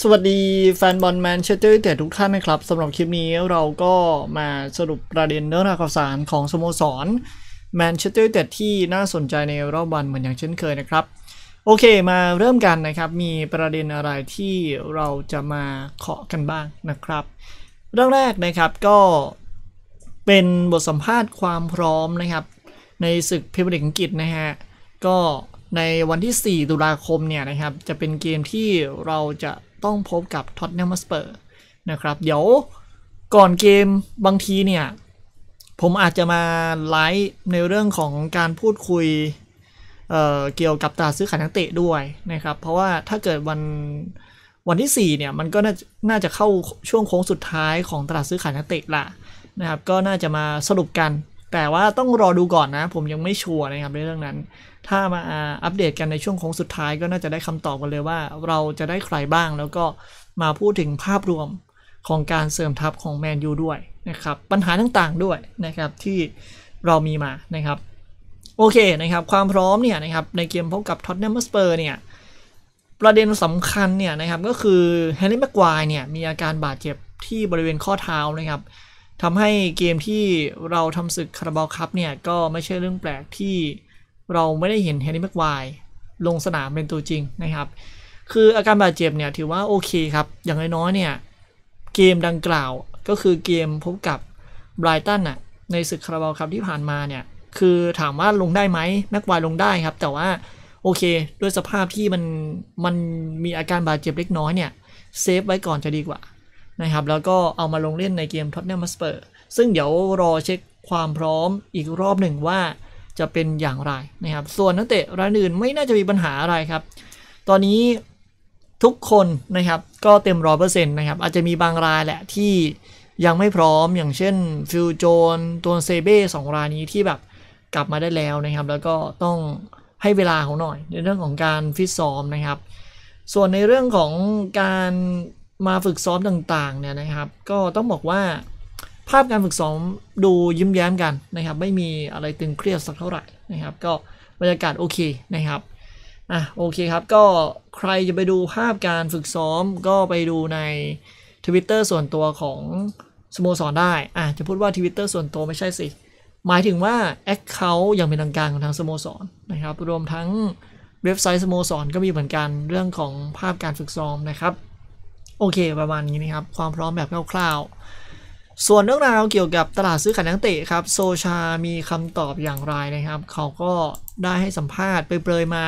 สวัสดีแฟนบอลแมนเชสเตอร์ยูไนเต็ดทุกท่านนะครับสำหรับคลิปนี้เราก็มาสรุปประเด็นเนื้อหาข่าวสารของสโมสรแมนเชสเตอร์ยูไนเต็ดที่น่าสนใจในรอบวันเหมือนอย่างเช่นเคยนะครับ โอเคมาเริ่มกันนะครับมีประเด็นอะไรที่เราจะมาเคาะกันบ้างนะครับ เรื่องแรกนะครับก็เป็นบทสัมภาษณ์ความพร้อมนะครับ ในศึกพรีเมียร์ลีกอังกฤษนะฮะก็ในวันที่4ตุลาคมเนี่ยนะครับ จะเป็นเกมที่เราจะต้องพบกับท็อตแนมสเปอร์นะครับเดี๋ยวก่อนเกมบางทีเนี่ย ผมอาจจะมาไลฟ์ในเรื่องของการพูดคุยเเกี่ยวกับตลาดซื้อขายนักเตะด้วยนะครับเพราะว่าถ้าเกิดวันวันที่ 4 เนี่ย มันก็น่าจะเข้าช่วงโค้งสุดท้ายของตลาดซื้อขายนักเตะละนะครับก็น่าจะมาสรุปกัน แต่ว่าต้องรอดูก่อนนะ ผมยังไม่ชัวร์นะครับในเรื่องนั้นถ้ามาอัปเดตกันในช่วงโค้งสุดท้ายก็น่าจะได้คำตอบกันเลยว่าเราจะได้ใครบ้าง แล้วก็มาพูดถึงภาพรวมของการเสริมทัพของแมนยูด้วยนะครับ ปัญหาต่างๆด้วยนะครับที่เรามีมานะครับ โอเคนะครับความพร้อมเนี่ยนะครับในเกมพบกับท็อตแนมสเปอร์เนี่ย ประเด็นสำคัญเนี่ยนะครับก็คือแฮร์รี่แม็กควายเนี่ย มีอาการบาดเจ็บที่บริเวณข้อเท้านะครับทำให้เกมที่เราทำศึกคาราบาลคัพเนี่ยก็ไม่ใช่เรื่องแปลกที่เราไม่ได้เห็นแฮร์รี่แม็กไวลงสนามเป็นตัวจริงนะครับ คืออาการบาดเจ็บเนี่ยถือว่าโอเคครับ อย่างน้อยๆเนี่ย เกมดังกล่าวก็คือเกมพบกับไบรตันน่ะในศึกคาราบาวครับที่ผ่านมาเนี่ย คือถามว่าลงได้ไหมแม็กไวลงได้ครับ แต่ว่าโอเค ด้วยสภาพที่มันมันมีอาการบาดเจ็บเล็กน้อยเนี่ยเซฟไว้ก่อนจะดีกว่านะครับแล้วก็เอามาลงเล่นในเกมท็อตแนมัสเปอร์ซึ่งเดี๋ยวรอเช็คความพร้อมอีกรอบหนึ่งว่าจะเป็นอย่างไรนะครับ ส่วนนักเตะรายอื่นไม่น่าจะมีปัญหาอะไรครับ ตอนนี้ทุกคนนะครับก็เต็มร้อเปอร์เซ็นต์นะครับ อาจจะมีบางรายแหละที่ยังไม่พร้อม อย่างเช่นฟิลโจนตัวเซเบ้สองรายนี้ที่แบบกลับมาได้แล้วนะครับ แล้วก็ต้องให้เวลาเขาหน่อย ในเรื่องของการฟิตซ้อมนะครับ ส่วนในเรื่องของการมาฝึกซ้อมต่างๆเนี่ยนะครับ ก็ต้องบอกว่าภาพการฝึกซ้อมดูยิ้มแย้มกันนะครับ ไม่มีอะไรตึงเครียดสักเท่าไหร่นะครับ ก็บรรยากาศโอเคนะครับอ่ะโอเคครับ ก็ใครจะไปดูภาพการฝึกซ้อม ก็ไปดูใน Twitter ส่วนตัวของสโมสรได้อ่ะจะพูดว่า Twitter ส่วนตัวไม่ใช่สิ หมายถึงว่า Account อย่างเป็นทางการของทางสโมสรนะครับ รวมทั้งเว็บไซต์สโมสรก็มีเหมือนกันเรื่องของภาพการฝึกซ้อมนะครับ โอเค ประมาณนี้นะครับ ความพร้อมแบบคร่าวๆส่วนเรื่องราวเกี่ยวกับตลาดซื้อขายนักเตะครับโซชา มีคำตอบอย่างไรนะครับ เขาก็ได้ให้สัมภาษณ์ไปเปรยมา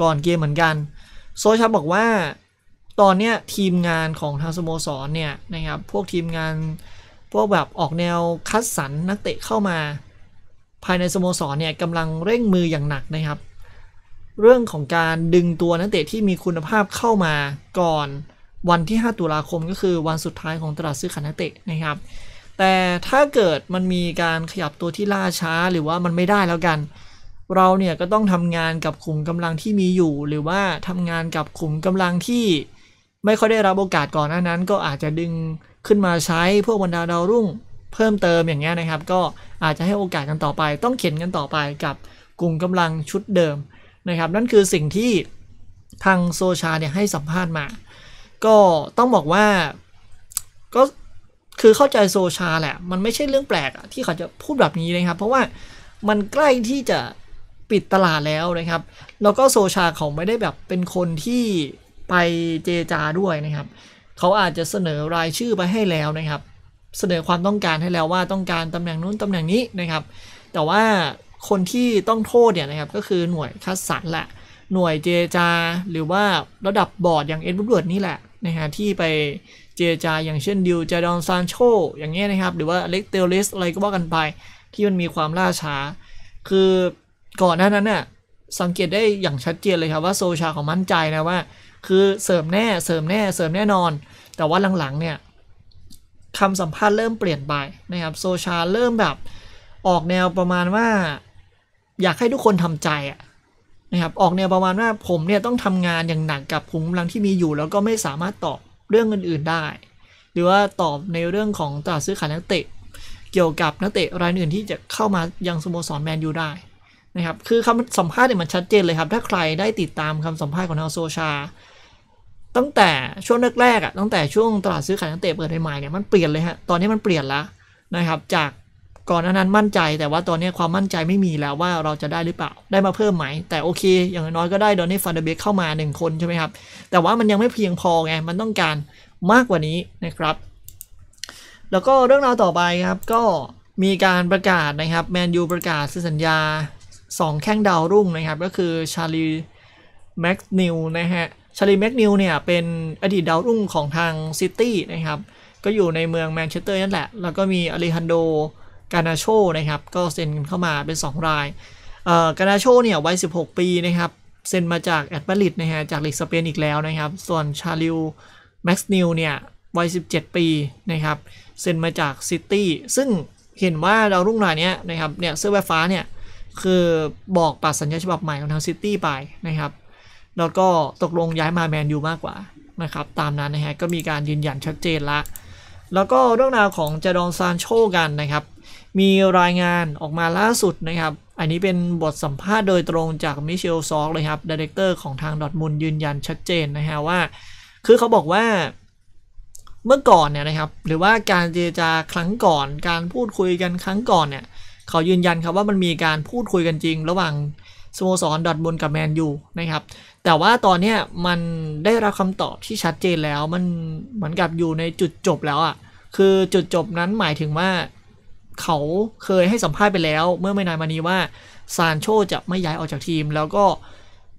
ก่อนเกมเหมือนกันโซชาบอกว่าตอนเนี้ยทีมงานของทางสโมสรเนี่ยนะครับ พวกทีมงานพวกแบบออกแนวคัดสรรนักเตะเข้ามา ภายในสโมสรเนี่ยกำลังเร่งมืออย่างหนักนะครับ เรื่องของการดึงตัวนักเตะที่มีคุณภาพเข้ามาก่อนวันที่ 5 ตุลาคมก็คือวันสุดท้ายของตลาดซื้อขายนักเตะนะครับ แต่ถ้าเกิดมันมีการขยับตัวที่ล่าช้าหรือว่ามันไม่ได้แล้วกัน เราเนี่ยก็ต้องทำงานกับกลุ่มกำลังที่มีอยู่ หรือว่าทำงานกับกลุ่มกำลังที่ไม่ค่อยได้รับโอกาสก่อนหน้านั้นก็อาจจะดึงขึ้นมาใช้ พวกบรรดาดาวรุ่งเพิ่มเติมอย่างเงี้ยนะครับ ก็อาจจะให้โอกาสกันต่อไป ต้องเข็นกันต่อไปกับกลุ่มกำลังชุดเดิมนะครับนั่นคือสิ่งที่ทางโซชาเนี่ยให้สัมภาษณ์มาก็ต้องบอกว่าก็คือเข้าใจโซชาแหละ มันไม่ใช่เรื่องแปลกที่เขาจะพูดแบบนี้เลยครับ เพราะว่ามันใกล้ที่จะปิดตลาดแล้วนะครับ แล้วก็โซชาเขาไม่ได้แบบเป็นคนที่ไปเจจาด้วยนะครับเขาอาจจะเสนอรายชื่อไปให้แล้วนะครับ เสนอความต้องการให้แล้วว่าต้องการตำแหน่งนู้นตำแหน่งนี้นะครับ แต่ว่าคนที่ต้องโทษเนี่ยนะครับ ก็คือหน่วยคัดสรรแหละหน่วยเจจาหรือว่าระดับบอร์ดอย่างเอ็ดวูดเวิร์ดนี่แหละนะฮะที่ไปเจจาอย่างเช่นดิวจาดอนซานโชอย่างเงี้ยนะครับหรือว่าเล็กเตลลิสอะไรก็ว่ากันไป ที่มันมีความล่าช้าคือก่อนหน้านั้นน่ะสังเกตได้อย่างชัดเจนเลยครับว่าโซชาของมั่นใจนะว่า คือเสริมแน่ เสริมแน่เสริมแน่นอน แต่ว่าหลังๆเนี่ยคำสัมภาษณ์เริ่มเปลี่ยนไปนะครับโซชาเริ่มแบบออกแนวประมาณว่า อยากให้ทุกคนทำใจอะะครับออกแนวประมาณว่าผมเนี่ยต้องทำงานอย่างหนักกับภูมิกำลังที่มีอยู่แล้วก็ไม่สามารถตอบเรื่องอื่นๆได้ หรือว่าตอบในเรื่องของตลาดซื้อขายนักเตะเกี่ยวกับนักเตะรายอื่นที่จะเข้ามายังสโมสรแมนยูได้นะครับคือคำสัมภาษณ์เนี่ยมันชัดเจนเลยครับถ้าใครได้ติดตามคำสัมภาษณ์ของเฮาโซชา ตั้งแต่ช่วงแรกๆอ่ะตั้งแต่ช่วงตลาดซื้อขายนักเตะเปิดใหม่ๆเนี่ยมันเปลี่ยนเลยฮะตอนนี้มันเปลี่ยนแล้วนะครับจากก่อนนั้นมั่นใจแต่ว่าตอนนี้ความมั่นใจไม่มีแล้วว่าเราจะได้หรือเปล่าได้มาเพิ่มไหม แต่โอเค อย่างน้อยก็ได้ดอนนี่ฟันเดเบกเข้ามา 1 คนใช่ไหมครับแต่ว่ามันยังไม่เพียงพอไง มันต้องการมากกว่านี้นะครับ แล้วก็เรื่องราวต่อไปครับก็มีการประกาศนะครับแมนยูประกาศสัญญา 2 แข้งดาวรุ่งนะครับ ก็คือชาลีแม็กนิวนะฮะชาลีแม็กนิวเนี่ยเป็นอดีตดาวรุ่งของทางซิตี้นะครับก็อยู่ในเมืองแมนเชสเตอร์นั่นแหละ แล้วก็มีอเลฮันโดกานาโชนะครับก็เซ็นเข้ามาเป็น 2 ราย เอ่อกานาโชเนี่ยวัย16 ปีนะครับเซ็นมาจากแอตเลติกนะฮะจากลีกสเปน อีกแล้วนะครับ ส่วนชาลิวแม็กซ์นิวเนี่ยวัย17 ปีนะครับเซ็นมาจากซิตี้ซึ่งเห็นว่าดาวรุ่งรายนี้นะครับเนี่ยเสื้อแวฟ้าเนี่ยคือบอกปัดสัญญาฉบับใหม่ของทางซิตี้ไปนะครับ แล้วก็ตกลงย้ายมาแมนยูมากกว่านะครับ ตามนั้นนะฮะก็มีการยืนยันชัดเจนละแล้วก็เรื่องราวของจดองซานโชกันนะครับมีรายงานออกมาล่าสุดนะครับ อันนี้เป็นบทสัมภาษณ์โดยตรงจากมิเชลซอกเลยครับดีเรคเตอร์ของทาง ดอทมุลยืนยันชัดเจนนะฮะว่า คือเขาบอกว่า เมื่อก่อนเนี่ยนะครับ หรือว่าการเจรจาครั้งก่อน การพูดคุยกันครั้งก่อนเนี่ย เขายืนยันครับว่ามันมีการพูดคุยกันจริง ระหว่างสโมสรดอทมุลกับแมนยูนะครับ แต่ว่าตอนนี้มันได้รับคำตอบที่ชัดเจนแล้ว มันเหมือนกับอยู่ในจุดจบแล้วอะ่ะคือจุดจบนั้นหมายถึงว่าเขาเคยให้สัมภาษณ์ไปแล้วเมื่อไม่นานมานี้ว่าซานโชจะไม่ย้ายออกจากทีม แล้วก็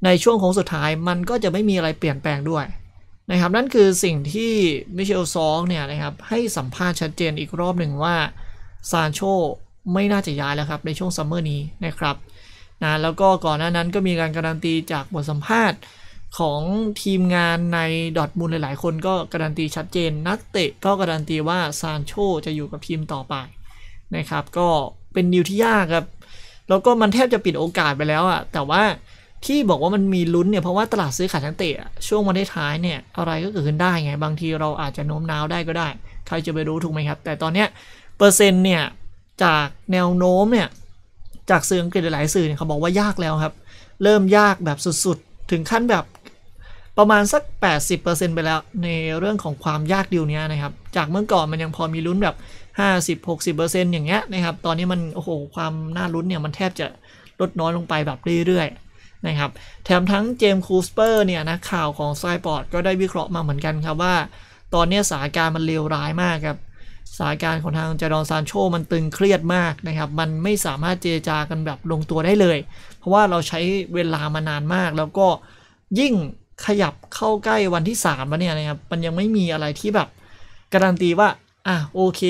ในช่วงของสุดท้ายมันก็จะไม่มีอะไรเปลี่ยนแปลงด้วยนะครับนั่นคือสิ่งที่มิเชลซองเนี่ยนะครับให้สัมภาษณ์ชัดเจนอีกรอบหนึ่งว่าซานโชไม่น่าจะย้ายแล้วครับในช่วงซัมเมอร์นี้นะครับนะแล้วก็ก่อนหน้านั้นก็มีการการันตีจากบทสัมภาษณ์ของทีมงานในดอทมูลหลายๆ คนก็การันตีชัดเจนนักเตะก็การันตีว่าซานโชจะอยู่กับทีมต่อไปนะครับก็เป็นดิวที่ยากครับ แล้วก็มันแทบจะปิดโอกาสไปแล้วอะแต่ว่าที่บอกว่ามันมีลุ้นเนี่ยเพราะว่าตลาดซื้อขายทั้งเตะช่วงวันท้ายเนี่ย อะไรก็เกิดขึ้นได้ไง บางทีเราอาจจะโน้มน้าวได้ก็ได้ ใครจะไปรู้ถูกไหมครับ แต่ตอนเนี้ยเปอร์เซ็นต์เนี่ย จากแนวโน้มเนี่ยจากสื่ออังกฤษหลายสื่อเนี่ยเขาบอกว่ายากแล้วครับเริ่มยากแบบสุดๆ ถึงขั้นแบบประมาณสัก 80%ไปแล้วในเรื่องของความยากดิวนี้นะครับจากเมื่อก่อนมันยังพอมีลุ้นแบบ50-60%อร์ซอย่างเงี้ยนะครับ ตอนนี้มัน โอ้โห ความน่าลุ้นเนี่ย มันแทบจะลดน้อยลงไปแบบเรื่อยๆนะครับแถมทั้งเจมส์คูสเปอร์เนี่ยนะข่าวของไซปอร์ตก็ได้วิเคราะห์มาเหมือนกันครับว่า ตอนนี้สถานการณ์มันเลวร้ายมากครับสถานการณ์ของทางจารอนซานโชมันตึงเครียดมากนะครับ มันไม่สามารถเจรจากันแบบลงตัวได้เลย เพราะว่าเราใช้เวลามานานมาก แล้วก็ยิ่งขยับเข้าใกล้วันที่3ามมาวเนี่ยนะครับมันยังไม่มีอะไรที่แบบการันตีว่าอ่ะโอเค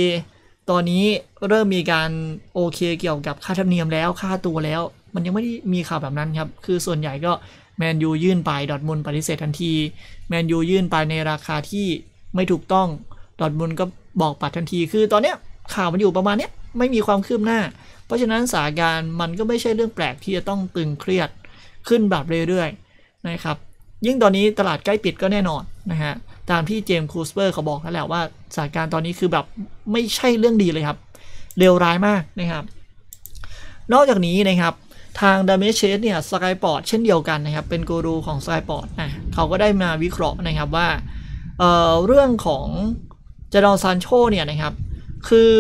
ตอนนี้เริ่มมีการโอเคเกี่ยวกับค่าธรรมเนียมแล้วค่าตัวแล้ว มันยังไม่ได้มีข่าวแบบนั้นครับคือส่วนใหญ่ก็แมนยูยื่นไปดอทมุลปฏิเสธทันทีแมนยูยื่นไปในราคาที่ไม่ถูกต้องดอทมุลก็บอกปัดทันที คือตอนเนี้ยข่าวมันอยู่ประมาณเนี้ยไม่มีความคืบหน้า เพราะฉะนั้นสาการมันก็ไม่ใช่เรื่องแปลกที่จะต้องตึงเครียดขึ้นแบบเรื่อยๆนะครับ ยิ่งตอนนี้ตลาดใกล้ปิดก็แน่นอนนะฮะตามที่เจมส์คูสเปอร์เขาบอกนั่นแหละว่าสถานการณ์ตอนนี้คือแบบไม่ใช่เรื่องดีเลยครับเลวร้ายมากนะครับ นอกจากนี้นะครับทางดามเชสเนี่ยสกายปอร์ตเช่นเดียวกันนะครับ เป็นกูรูของสกายปอร์ตอ่ะเขาก็ได้มาวิเคราะห์นะครับว่าเเรื่องของจดอนซานโชเนี่ยนะครับ คือ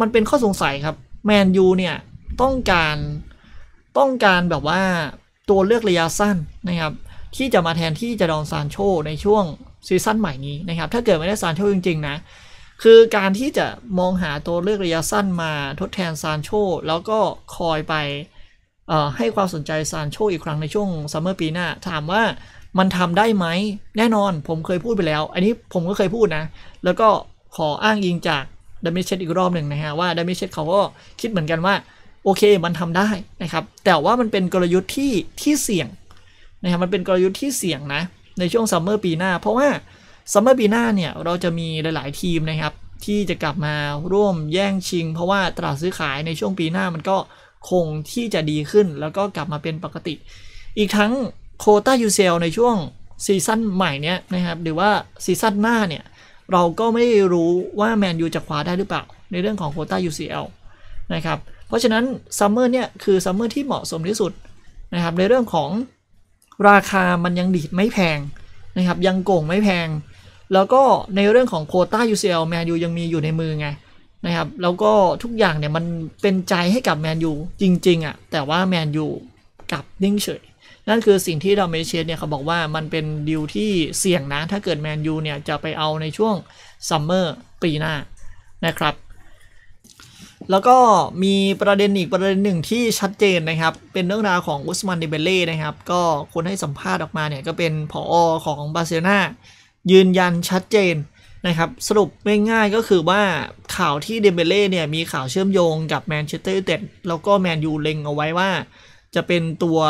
มันเป็นข้อสงสัยครับแมนยูเนี่ยต้องการต้องการแบบว่าตัวเลือกระยะสั้นนะครับ ที่จะมาแทนที่จดอนซานโชในช่วงซีซั่นใหม่นี้นะครับ ถ้าเกิดไม่ได้ซานโชจริง ๆ นะ คือการที่จะมองหาตัวเลือกระยะสั้นมาทดแทนซานโชแล้วก็คอยไปให้ความสนใจซานโชอีกครั้งในช่วงซัมเมอร์ปีหน้า ถามว่ามันทำได้ไหม แน่นอนผมเคยพูดไปแล้ว อันนี้ผมก็เคยพูดนะ แล้วก็ขออ้างอิงจากดมิเชตอีกรอบหนึ่งนะฮะว่าดมิเชตเขาก็คิดเหมือนกันว่า โอเคมันทำได้นะครับ แต่ว่ามันเป็นกลยุทธ์ที่ที่เสี่ยงนะครับมันเป็นกลยุทธ์ที่เสี่ยงนะในช่วงซัมเมอร์ปีหน้าเพราะว่าซัมเมอร์ปีหน้าเนี่ยเราจะมีหลายๆทีมนะครับ ที่จะกลับมาร่วมแย่ง ชิงเพราะว่าตลาดซื้อขายในช่วงปีหน้ามันก็คงที่จะดีขึ้น แล้วก็กลับมาเป็นปกติอีกทั้งโคต้ายูเซลในช่วงซีซั่นใหม่เนี้ยนะครับหรือว่าซีซั่นหน้าเนี่ยเราก็ไม่รู้ว่าแมนยูจะคว้าได้หรือเปล่าในเรื่องของโคต้า UCL นะครับเพราะฉะนั้นซัมเมอร์เนี่ยคือซัมเมอร์ที่เหมาะสมที่สุดนะครับในเรื่องของราคามันยังดีดไม่แพงนะครับ ยังโก่งไม่แพง แล้วก็ในเรื่องของโคต้า UCL แมนยูยังมีอยู่ในมือไงนะครับ แล้วก็ทุกอย่างเนี่ยมันเป็นใจให้กับแมนยูจริงๆอะ่ะแต่ว่าแมนยูกลับนิ่งเฉย นั่นคือสิ่งที่ดาเมเชียเนี่ยเขาบอกว่ามันเป็นดิวที่เสี่ยงนะ ถ้าเกิดแมนยูเนี่ยจะไปเอาในช่วงซัมเมอร์ปีหน้านะครับแล้วก็มีประเด็นอีกประเด็นหนึ่งที่ชัดเจนนะครับ เป็นเรื่องราวของอุสมันเดเบเล่นะครับ ก็คนให้สัมภาษณ์ออกมาเนี่ย ก็เป็นผออของบาร์เซโลนายืนยันชัดเจนนะครับ สรุปง่ายๆก็คือว่าข่าวที่เดเบเล่เนี่ยมีข่าวเชื่อมโยงกับแมนเชสเตอร์ยูไนเต็ดแล้วก็แมนยูเล็งเอาไว้ว่า จะเป็นตัว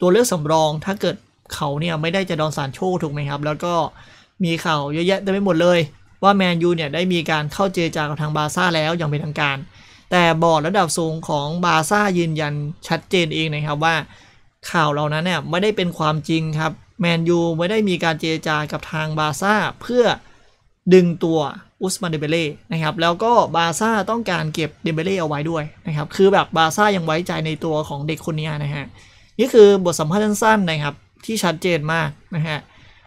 ตัวเลือกสำรอง ถ้าเกิดเขาเนี่ยไม่ได้จะดอนสารโชคถูกไหมครับแล้วก็มีข่าวเยอะแยะเต็ไมไปหมดเลย ว่าแมนยูเนี่ยได้มีการเข้าเจรจากับทางบาซ่าแล้วอย่างเป็นทางการแต่บอร์ดระดับสูงของบาซ่า ยืนยันชัดเจนเองนะครับว่า ข่าวเหล่านั้นเนี่ยไม่ได้เป็นความจริงครับแมนยูไม่ได้มีการเจรจากับทางบาซ่าเพื่อดึงตัว อุสมานเดเบเล่นะครับ แล้วก็บาซ่า ต้องการเก็บเดเบเล่เอาไว้ด้วยนะครับ คือแบบบาซ่า ยังไว้ใจในตัวของเด็กคนนี้นะฮะนี่คือบทสัมภาษณ์สั้นๆนะครับ ที่ชัดเจนมากนะฮะ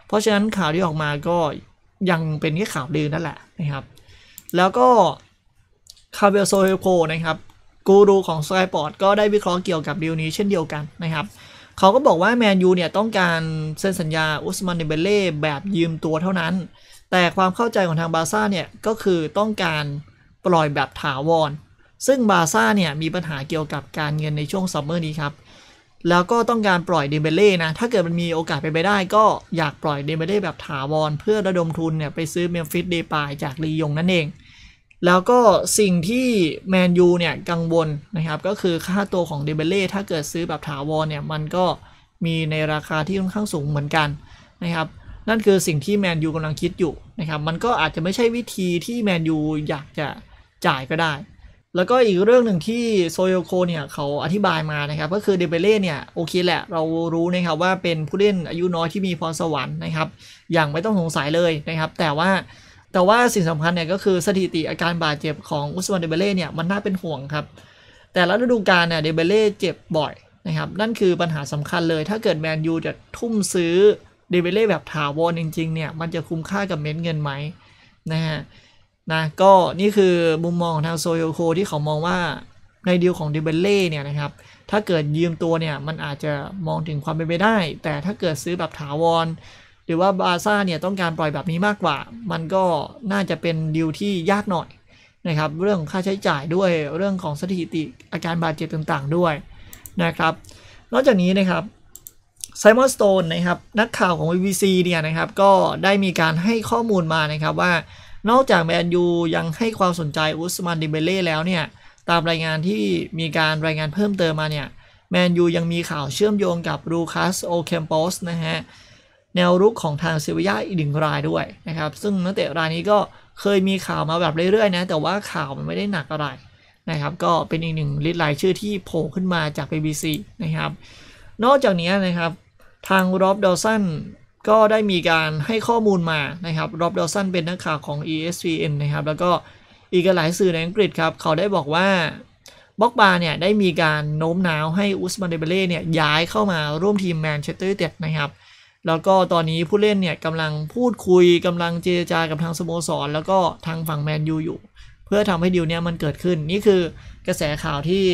เพราะฉะนั้นข่าวที่ออกมาก็ยังเป็นแค่ข่าวลือนั่นแหละนะครับ แล้วก็คาเบลโซเฮโกนะครับ กูรูของกาย s อร์ตก็ได้วิเคราะห์เกี่ยวกับดีลนี้เช่นเดียวกันนะครับ เขาก็บอกว่าแมนยูเนี่ยต้องการเซ็นสัญญาอุสมานเดเบเล่แบบยืมตัวเท่านั้น แต่ความเข้าใจของทางบาซ่าเนี่ยก็คือต้องการปล่อยแบบถาวรซึ่งบาซ่าเนี่ยมีปัญหาเกี่ยวกับการเงินในช่วงซัมเมอร์นี้ครับ แล้วก็ต้องการปล่อยเดเบเล่นะถ้าเกิดมันมีโอกาสไปไปได้ก็อยากปล่อยเดเบเล่แบบถาวรเพื่อระดมทุนเนี่ยไปซื้อเมมฟิสเดปายจากลียงนั่นเองแล้วก็สิ่งที่แมนยูเนี่ยกังวลนะครับ ก็คือค่าตัวของเดเบเล่ถ้าเกิดซื้อแบบถาวรเนี่ยมันก็มีในราคาที่ค่อนข้างสูงเหมือนกันนะครับ นั่นคือสิ่งที่แมนยูกำลังคิดอยู่นะครับ มันก็อาจจะไม่ใช่วิธีที่แมนยูอยากจะจ่ายก็ได้ แล้วก็อีกเรื่องหนึ่งที่โซโยโคเนี่ยเขาอธิบายมานะครับก็คือเดเบเล่เนี่ย โอเคแหละเรารู้นะครับว่าเป็นผู้เล่นอายุน้อยที่มีพรสวรรค์นะครับอย่างไม่ต้องสงสัยเลยนะครับ แต่ว่าแต่ว่าสิ่งสำคัญเนี่ยก็คือสถิติอาการบาดเจ็บของอุสมานเดเบเล่เนี่ยมันน่าเป็นห่วงครับ แต่ละฤดูกาลเนี่ยเดเบเล่เจ็บบ่อยนะครับนั่นคือปัญหาสำคัญเลย ถ้าเกิดแมนยูจะทุ่มซื้อเดเบเล่แบบถาวรจริงๆเนี่ยมันจะคุ้มค่ากับเม็ดเงินไหมนะฮะนะก็นี่คือมุมมองทางโซโยโคที่เขามองว่าในดีลของเดเบเล่เนี่ยนะครับถ้าเกิดยืมตัวเนี่ยมันอาจจะมองถึงความเป็นไปได้ แต่ถ้าเกิดซื้อแบบถาวรหรือว่าบาซ่าเนี่ยต้องการปล่อยแบบนี้มากกว่า มันก็น่าจะเป็นดิวที่ยากหน่อยนะครับ เรื่องค่าใช้จ่ายด้วย เรื่องของสถิติอาการบาดเจ็บต่างๆ ด้วยนะครับ นอกจากนี้นะครับไซมอนสโตนนะครับ นักข่าวของ BBC เนี่ยนะครับก็ได้มีการให้ข้อมูลมานะครับว่า นอกจากแมนยูยังให้ความสนใจอุสมานดิเบเล่แล้วเนี่ยตามรายงานที่มีการรายงานเพิ่มเติมมาเนี่ย แมนยูยังมีข่าวเชื่อมโยงกับรูคัสโอเคมโปสนะฮะแนวรุกของทางเซวียาอีกหนึ่งรายด้วยนะครับ ซึ่งนักเตะรายนี้ก็เคยมีข่าวมาแบบเรื่อยๆนะแต่ว่าข่าวมันไม่ได้หนักอะไรนะครับ ก็เป็นอีกหนึ่งลิสต์ราย ชื่อที่โผล่ขึ้นมาจาก BBC นะครับ นอกจากนี้นะครับทางรอบดอสันก็ได้มีการให้ข้อมูลมานะครับรอบดอสันเป็นนักข่าวของ ESPN นะครับ แล้วก็อีกหลายสื่อในอังกฤษครับเขาได้บอกว่าบ็อกบาเนี่ยได้มีการโน้มน้าวให้อุสมานเดเบเล่เนี่ยย้ายเข้ามาร่วมทีมแมนเชสเตอร์ยูไนเต็ดนะครับแล้วก็ตอนนี้ผู้เล่นเนี่ยกำลังพูดคุยกำลังเจรจากับทางสโมสรแล้วก็ทางฝั่งแมนยูอยู่ เพื่อทำให้ดิวเนี่ยมันเกิดขึ้น นี่คือกระแสข่าวที่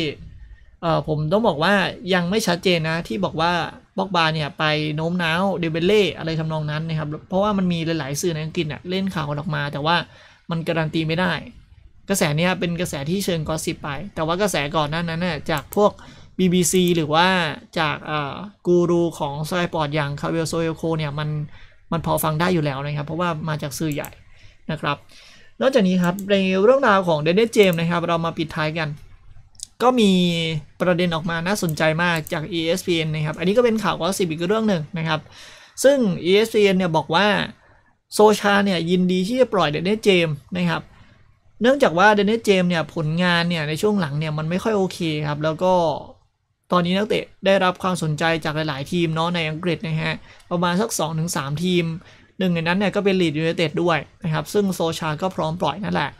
เอ่อผมต้องบอกว่ายังไม่ชัดเจนนะที่บอกว่าบอกบาเนี่ยไปโน้มน้าวเดเบเล่อะไรทำนองนั้นนะครับเพราะว่ามันมีหลายๆสื่อในอังกฤษเน่ยเล่นข่าวออกมา แต่ว่ามันการันตีไม่ได้ กระแสเนี่ยเป็นกระแสที่เชิงกอสิบไป แต่ว่ากระแสก่อนหน้านั้นเนี่ยจากพวก BBC หรือว่าจากกูรูของสายปอดอย่างคาเวลโซโอโคเนี่ยมันมันพอฟังได้อยู่แล้วนะครับ เพราะว่ามาจากสื่อใหญ่นะครับ นอกจากนี้ครับในเรื่องราวของเดนเสเจมนะครับ เรามาปิดท้ายกัน ก็มีประเด็นออกมาน่าสนใจมากจาก ESPN นะครับ อันนี้ก็เป็นข่าวกอสิบอีกเรื่องหนึ่งนะครับ ซึ่ง ESPN เนี่ยบอกว่า โซชาเนี่ยยินดีที่จะปล่อยเดนเสเจมนะครับ เนื่องจากว่าเดนนิสเจมเนี่ยผลงานเนี่ยในช่วงหลังเนี่ยมันไม่ค่อยโอเคครับ แล้วก็ตอนนี้นักเตะได้รับความสนใจจากหลายๆทีมเนาะในอังกฤษนะฮะ ประมาณสัก 2-3 ทีม หนึ่งในนั้นเนี่ยก็เป็นลีดยูไนเต็ดด้วยนะครับ ซึ่งโซชาก็พร้อมปล่อยนั่นแหละ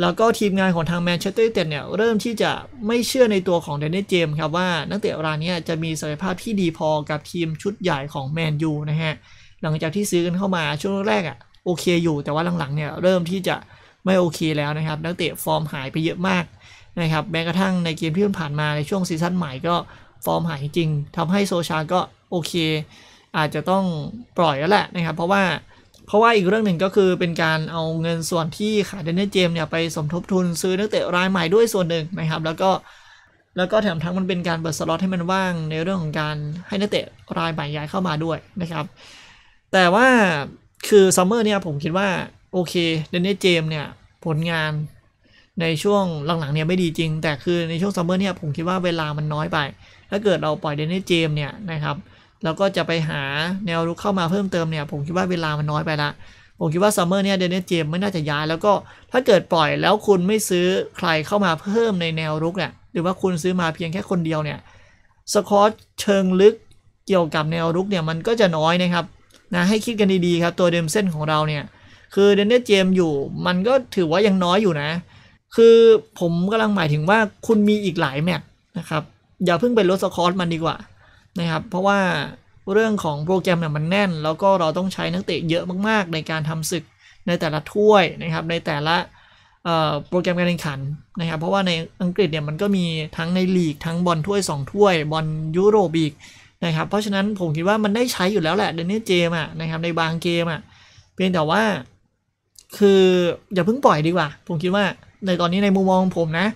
แล้วก็ทีมงานของทางแมนเชสเตอร์ยูไนเต็ดเนี่ย เริ่มที่จะไม่เชื่อในตัวของเดนนิ่เจมครับว่านักเตะรายนี้ จะมีศักยภาพที่ดีพอกับทีมชุดใหญ่ของแมนยูนะฮะ หลังจากที่ซื้อกันเข้ามาช่วงแรกอะ่ะโอเคอยู่แต่ว่าหลัง ๆ เนี่ยเริ่มที่จะไม่โอเคแล้วนะครับ นักเตะฟอร์มหายไปเยอะมากนะครับแม้กระทั่งในเกมที่ผ่านมาในช่วงซีซั่นใหม่ก็ฟอร์มหายจริงทำให้โซชาก็โอเค อาจจะต้องปล่อยแล้วแหละนะครับเพราะว่าเพราะว่าอีกเรื่องหนึ่งก็คือเป็นการเอาเงินส่วนที่ขายเดนเนอร์เจมเนี่ยไปสมทบทุนซื้อนักเตะรายใหม่ด้วยส่วนหนึ่งนะครับแล้วก็แล้วก็แถมทั้งมันเป็นการเปิดสล็อตให้มันว่าง ในเรื่องของการให้นักเตะรายใหม่ย้ายเข้ามาด้วยนะครับ แต่ว่าคือซัมเมอร์เนี่ยผมคิดว่าโอเคเดนเนอร์เจมเนี่ยผลงานในช่วงหลังๆเนี่ยไม่ดีจริง แต่คือในช่วงซัมเมอร์เนี่ยผมคิดว่าเวลามันน้อยไป ถ้าเกิดเราปล่อยเดนนี่เจมเนี่ยนะครับ แล้วก็จะไปหาแนวรุกเข้ามาเพิ่มเติมเนี่ย ผมคิดว่าเวลามันน้อยไปละ ผมคิดว่าซัมเมอร์เนี่ยเดนนี่เจมไม่น่าจะย้าย แล้วก็ถ้าเกิดปล่อยแล้วคุณไม่ซื้อใครเข้ามาเพิ่มในแนวรุกเนี่ยหรือว่าคุณซื้อมาเพียงแค่คนเดียวเนี่ยสกอตเชิงลึกเกี่ยวกับแนวรุกเนี่ยมันก็จะน้อยนะครับ นะให้คิดกันดีๆครับ ตัวเดมเส้นของเราเนี่ยคือเดนนี่เจมอยู่ มันก็ถือว่ายังน้อยอยู่นะคือผมกำลังหมายถึงว่าคุณมีอีกหลายแมตช์นะครับอย่าเพิ่งไปลดสคอร์สมันดีกว่านะครับเพราะว่าเรื่องของโปรแกรมเนี่ยมันแน่นแล้วก็เราต้องใช้นักเตะเยอะมากๆ ในการทำศึกในแต่ละถ้วยนะครับในแต่ละโปรแกรมการแข่งขันนะครับเพราะว่าในอังกฤษเนี่ยมันก็มีทั้งในลีกทั้งบอลถ้วย2ถ้วยบอลยุโรปอีกนะครับเพราะฉะนั้นผมคิดว่ามันได้ใช้อยู่แล้วแหละเดนนี่เจมอ่ะนะครับในบางเกมอ่ะเพียงแต่ว่าคืออย่าเพิ่งปล่อยดีกว่า ผมคิดว่าในตอนนี้ในมุมมองผมนะ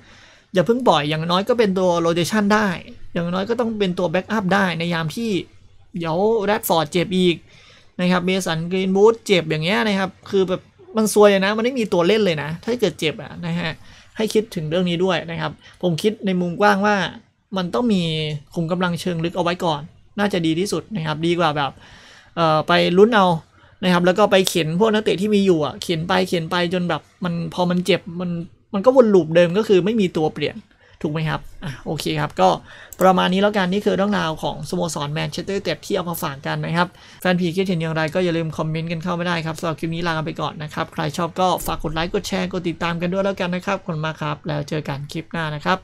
อย่าเพิ่งปล่อยอย่างน้อยก็เป็นตัวโรเตชันได้ อย่างน้อยก็ต้องเป็นตัวแบ็กอัพได้ในยามที่เดี๋ยวแรดฟอร์ดเจ็บอีกนะครับเบสันกรีนบูธเจ็บอย่างเงี้ยนะครับ คือแบบมันซวยนะ มันไม่มีตัวเล่นเลยนะ ถ้าเกิดเจ็บอ่ะนะฮะให้คิดถึงเรื่องนี้ด้วยนะครับ ผมคิดในมุมกว้างว่ามันต้องมีคุมกำลังเชิงลึกเอาไว้ก่อน น่าจะดีที่สุดนะครับดีกว่าแบบไปลุ้นเอานะครับ แล้วก็ไปเข็นพวกนักเตะที่มีอยู่อ่ะเข็นไปเข็นไปจนแบบมันพอมันเจ็บมันมันก็วนลูปเดิมก็คือไม่มีตัวเปลี่ยนถูกไหมครับอ่ะโอเคครับก็ประมาณนี้แล้วกัน นี่คือเรื่องราวของ สโมสรแมนเชสเตอร์เต็ดที่เอามาฝากกันนะครับ แฟนพีคิดเห็นอย่างไร ก็อย่าลืมคอมเมนต์กันเข้าไม่ได้ครับสำหรับคลิปนี้ลาไปก่อนนะครับ ใครชอบก็ฝากกดไลค์กดแชร์กดติดตามกันด้วยแล้วกันนะครับคนมากครับแล้วเจอกันคลิปหน้านะครับ